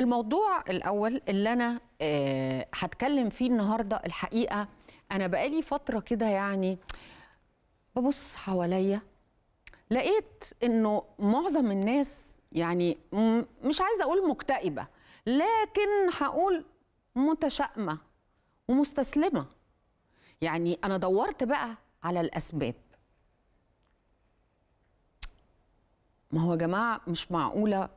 الموضوع الاول اللي انا آه، هتكلم فيه النهارده الحقيقه انا بقالي فتره كده يعني ببص حواليا لقيت انه معظم الناس يعني مش عايزه اقول مكتئبه لكن هقول متشائمه ومستسلمه يعني انا دورت بقى على الاسباب ما هو يا جماعه مش معقوله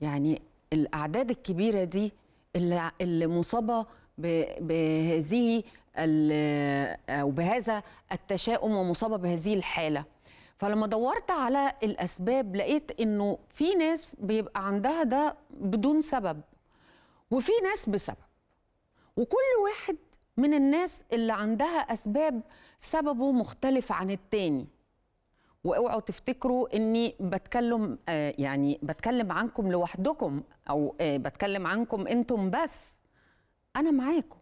يعني الاعداد الكبيره دي اللي, اللي مصابه بهذه او بهذا التشاؤم ومصابه بهذه الحاله فلما دورت على الاسباب لقيت انه في ناس بيبقى عندها ده بدون سبب وفي ناس بسبب وكل واحد من الناس اللي عندها اسباب سببه مختلف عن التاني واوعوا تفتكروا اني بتكلم آه، يعني بتكلم عنكم لوحدكم او آه، بتكلم عنكم انتم بس انا معاكم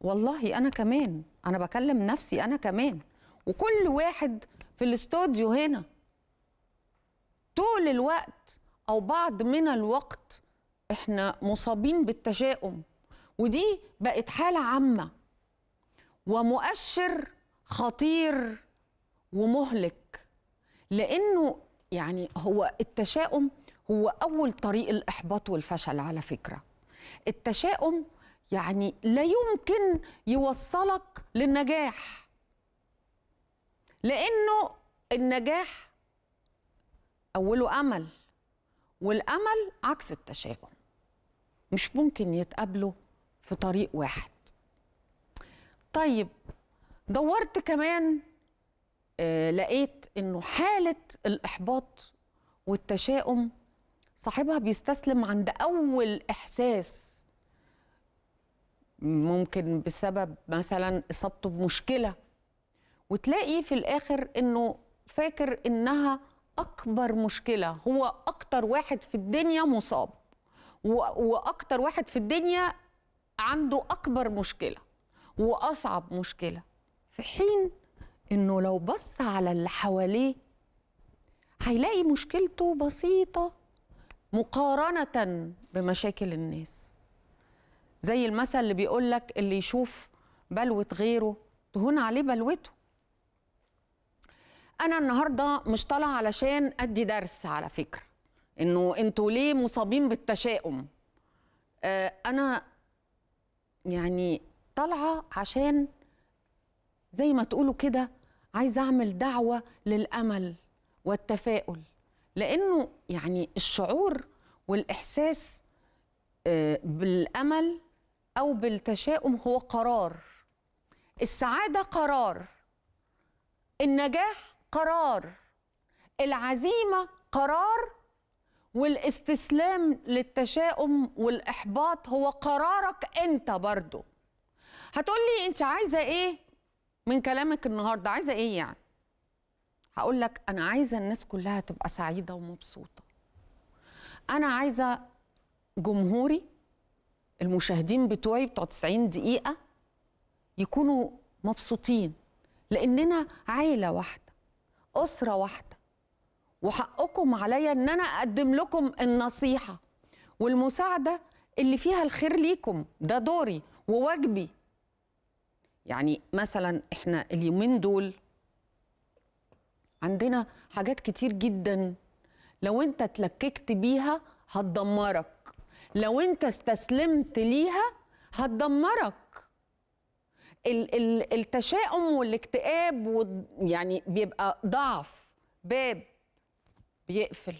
والله انا كمان انا بكلم نفسي انا كمان وكل واحد في الاستوديو هنا طول الوقت او بعض من الوقت احنا مصابين بالتشاؤم ودي بقت حاله عامه ومؤشر خطير ومهلك لانه يعني هو التشاؤم هو اول طريق الاحباط والفشل على فكره التشاؤم يعني لا يمكن يوصلك للنجاح لانه النجاح اوله امل والامل عكس التشاؤم مش ممكن يتقابلوا في طريق واحد طيب دورت كمان آه، لقيت انه حاله الاحباط والتشاؤم صاحبها بيستسلم عند اول احساس ممكن بسبب مثلا اصابته بمشكله وتلاقي في الاخر انه فاكر انها اكبر مشكله هو اكتر واحد في الدنيا مصاب واكتر واحد في الدنيا عنده اكبر مشكله واصعب مشكله في حين انه لو بص على اللي حواليه هيلاقي مشكلته بسيطه مقارنه بمشاكل الناس زي المثل اللي بيقول لك اللي يشوف بلوه غيره تهون عليه بلوته انا النهارده مش طالعه علشان ادي درس على فكره انه انتوا ليه مصابين بالتشاؤم آه انا يعني طالعه عشان زي ما تقولوا كده عايزه اعمل دعوه للامل والتفاؤل لانه يعني الشعور والاحساس آه، بالامل او بالتشاؤم هو قرار السعاده قرار النجاح قرار العزيمه قرار والاستسلام للتشاؤم والاحباط هو قرارك انت برضه هتقولي انت عايزه ايه من كلامك النهارده عايزه ايه يعني هقول لك انا عايزه الناس كلها تبقى سعيده ومبسوطه انا عايزه جمهوري المشاهدين بتوعي بتوع 90 دقيقه يكونوا مبسوطين لاننا عيله واحده اسره واحده وحقكم عليا ان انا اقدم لكم النصيحه والمساعده اللي فيها الخير ليكم ده دوري وواجبي يعني مثلا احنا اليومين دول عندنا حاجات كتير جدا لو انت اتلككت بيها هتدمرك لو انت استسلمت ليها هتدمرك ال ال التشاؤم والاكتئاب يعني بيبقى ضعف باب بيقفل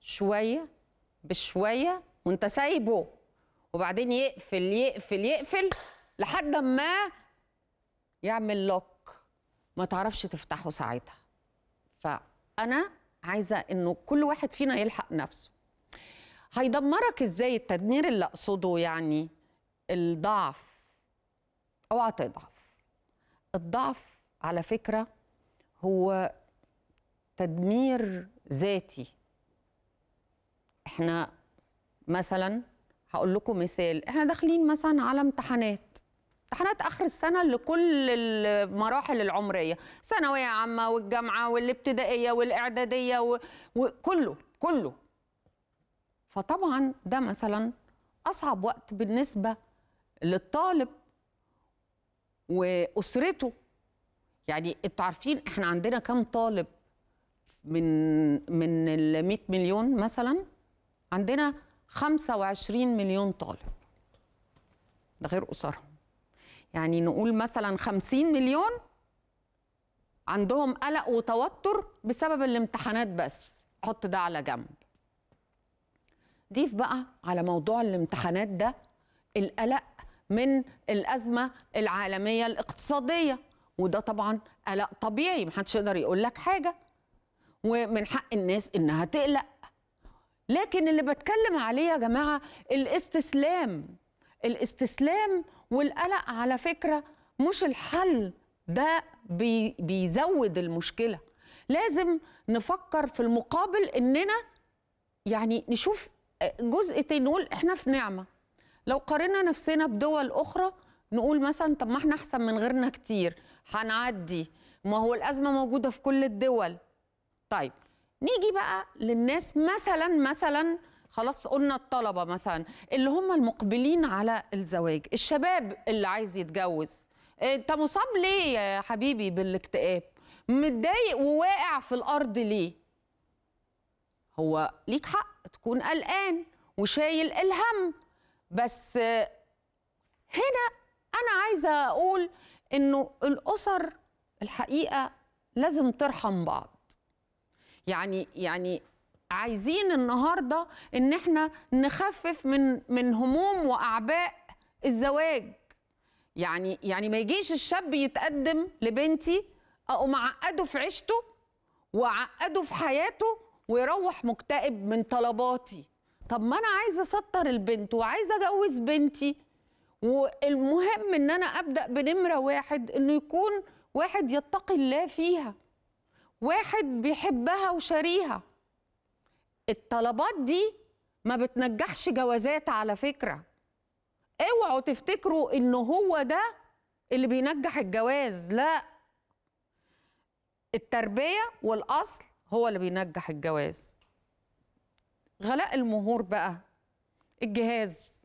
شويه بشويه وانت سايبه وبعدين يقفل يقفل يقفل لحد ما يعمل لوك ما تعرفش تفتحه ساعتها فانا عايزه انه كل واحد فينا يلحق نفسه هيدمرك ازاي التدمير اللي اقصده يعني الضعف اوعى تضعف الضعف على فكره هو تدمير ذاتي احنا مثلا هقول لكم مثال احنا داخلين مثلا على امتحانات امتحانات اخر السنه لكل المراحل العمريه ثانويه عامه والجامعه والابتدائيه والاعداديه وكله كله فطبعا ده مثلا اصعب وقت بالنسبه للطالب واسرته يعني انتوا عارفين احنا عندنا كام طالب من من ال 100 مليون مثلا عندنا 25 مليون طالب ده غير اسرهم يعني نقول مثلا 50 مليون عندهم قلق وتوتر بسبب الامتحانات بس حط ده على جنب ضيف بقى على موضوع الامتحانات ده القلق من الأزمة العالمية الاقتصادية وده طبعا قلق طبيعي محدش يقدر يقول لك حاجة ومن حق الناس إنها تقلق لكن اللي بتكلم عليه يا جماعة الاستسلام الاستسلام والقلق على فكره مش الحل ده بيزود المشكله لازم نفكر في المقابل اننا يعني نشوف آه، جزء تاني نقول احنا في نعمه لو قارنا نفسنا بدول اخرى نقول مثلا طب ما احنا احسن من غيرنا كتير هنعدي ما هو الازمه موجوده في كل الدول طيب نيجي بقى للناس مثلا مثلا خلاص قلنا الطلبه مثلا اللي هم المقبلين على الزواج الشباب اللي عايز يتجوز انت مصاب ليه يا حبيبي بالاكتئاب متضايق وواقع في الارض ليه هو ليك حق تكون قلقان وشايل الهم بس هنا انا عايزه اقول انه الاسر الحقيقه لازم ترحم بعض يعني يعني عايزين النهارده ان احنا نخفف من من هموم واعباء الزواج يعني يعني ما يجيش الشاب يتقدم لبنتي اقوم معقده في عيشته وعقده في حياته ويروح مكتئب من طلباتي طب ما انا عايزه اسطر البنت وعايزه اجوز بنتي والمهم ان انا ابدا بنمره واحد انه يكون واحد يتقي الله فيها واحد بيحبها وشاريها الطلبات دي ما بتنجحش جوازات على فكره اوعوا تفتكروا ان هو ده اللي بينجح الجواز لا التربيه والاصل هو اللي بينجح الجواز غلاء المهور بقى الجهاز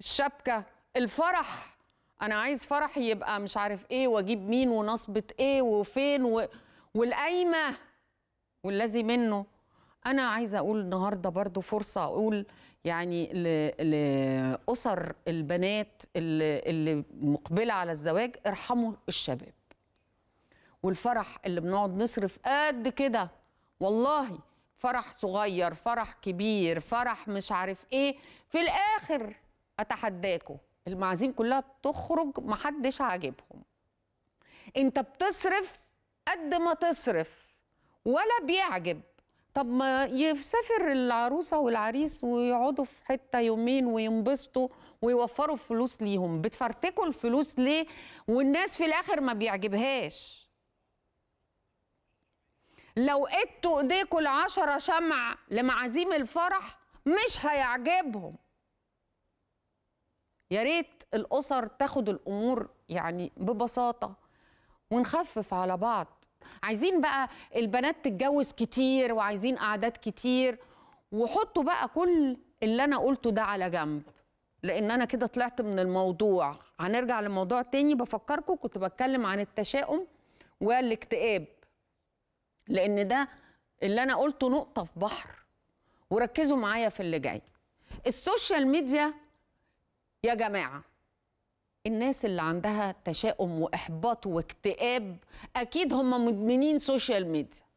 الشبكه الفرح انا عايز فرح يبقى مش عارف ايه واجيب مين ونصبه ايه وفين و... والقايمه والذي منه انا عايزه اقول النهارده برضو فرصه اقول يعني لاسر البنات اللي, مقبله على الزواج ارحموا الشباب والفرح اللي بنقعد نصرف قد كده والله فرح صغير فرح كبير فرح مش عارف ايه في الاخر اتحداكم المعازيم كلها بتخرج محدش عاجبهم انت بتصرف قد ما تصرف ولا بيعجب طب ما يسافر العروسه والعريس ويقعدوا في حته يومين وينبسطوا ويوفروا فلوس ليهم بتفرتكوا الفلوس ليه والناس في الاخر ما بيعجبهاش لو ادتوا ايديكوا العشرة شمع لمعازيم الفرح مش هيعجبهم يا ريت الاسر تاخد الامور يعني ببساطه ونخفف على بعض عايزين بقى البنات تتجوز كتير وعايزين اعداد كتير وحطوا بقى كل اللي انا قلته ده على جنب لان انا كده طلعت من الموضوع هنرجع لموضوع تاني بفكركم كنت بتكلم عن التشاؤم والاكتئاب لان ده اللي انا قلته نقطه في بحر وركزوا معايا في اللي جاي السوشيال ميديا يا جماعه الناس اللي عندها تشاؤم واحباط واكتئاب اكيد هم مدمنين سوشيال ميديا